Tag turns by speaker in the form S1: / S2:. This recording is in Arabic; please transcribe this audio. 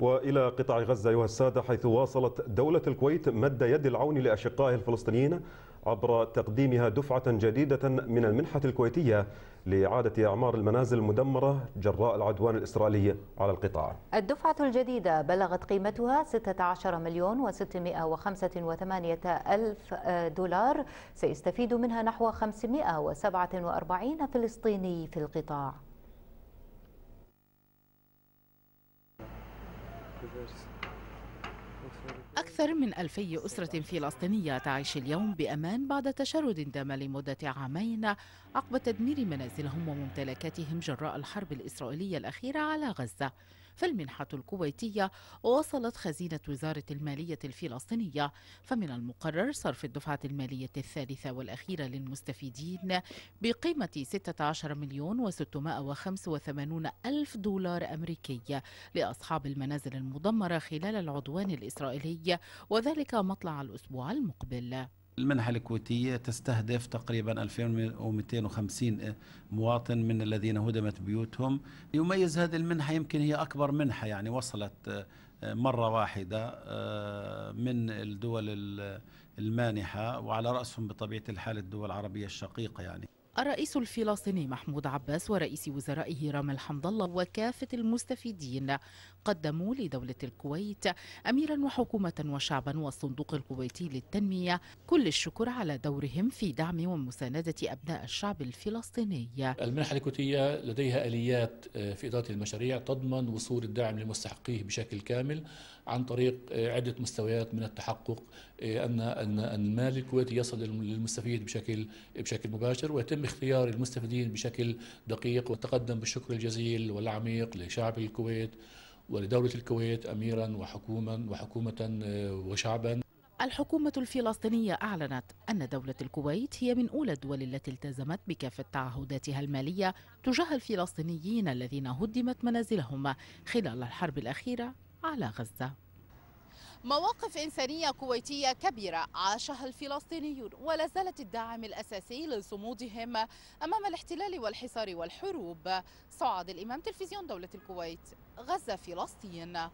S1: وإلى قطاع غزة أيها السادة حيث واصلت دولة الكويت مد يد العون لأشقائها الفلسطينيين عبر تقديمها دفعة جديدة من المنحة الكويتية لإعادة أعمار المنازل المدمرة جراء العدوان الإسرائيلي على القطاع
S2: الدفعة الجديدة بلغت قيمتها 16 مليون و685 ألف دولار سيستفيد منها نحو 547 فلسطيني في القطاع أكثر من ألفي أسرة فلسطينية تعيش اليوم بأمان بعد تشرد دام لمدة عامين عقب تدمير منازلهم وممتلكاتهم جراء الحرب الإسرائيلية الأخيرة على غزة فالمنحة الكويتية وصلت خزينة وزارة المالية الفلسطينية فمن المقرر صرف الدفعة المالية الثالثة والأخيرة للمستفيدين بقيمة 16 مليون و685 ألف دولار أمريكي لأصحاب المنازل المدمرة خلال العدوان الإسرائيلي وذلك مطلع الأسبوع المقبل
S1: المنحة الكويتية تستهدف تقريبا 2250 مواطن من الذين هدمت بيوتهم يميز هذه المنحة يمكن هي أكبر منحة يعني وصلت آه، مرة واحدة آه، من الدول المانحة وعلى رأسهم بطبيعة الحال الدول العربية الشقيقة يعني
S2: الرئيس الفلسطيني محمود عباس ورئيس وزرائه رامي الحمد الله وكافة المستفيدين قدموا لدولة الكويت أميرا وحكومة وشعبا والصندوق الكويتي للتنمية كل الشكر على دورهم في دعم ومساندة أبناء الشعب الفلسطيني
S3: المنحة الكويتية لديها آليات آه، في إدارة المشاريع تضمن وصول الدعم لمستحقيه بشكل كامل عن طريق آه، عدة مستويات من التحقق آه، أن المال الكويتي يصل للمستفيد بشكل بشكل مباشر ويتم باختيار المستفيدين بشكل دقيق وتقدم بالشكر الجزيل والعميق لشعب الكويت ولدولة الكويت أميرا وحكوما وحكومة آه، وشعبا
S2: الحكومة الفلسطينية أعلنت أن دولة الكويت هي من أولى الدول التي التزمت بكافة تعهداتها المالية تجاه الفلسطينيين الذين هدمت منازلهم خلال الحرب الأخيرة على غزة مواقف إنسانية كويتية كبيرة عاشها الفلسطينيون ولا زالت الداعم الأساسي لصمودهم أمام الاحتلال والحصار والحروب صعد الإمام تلفزيون دولة الكويت غزة فلسطين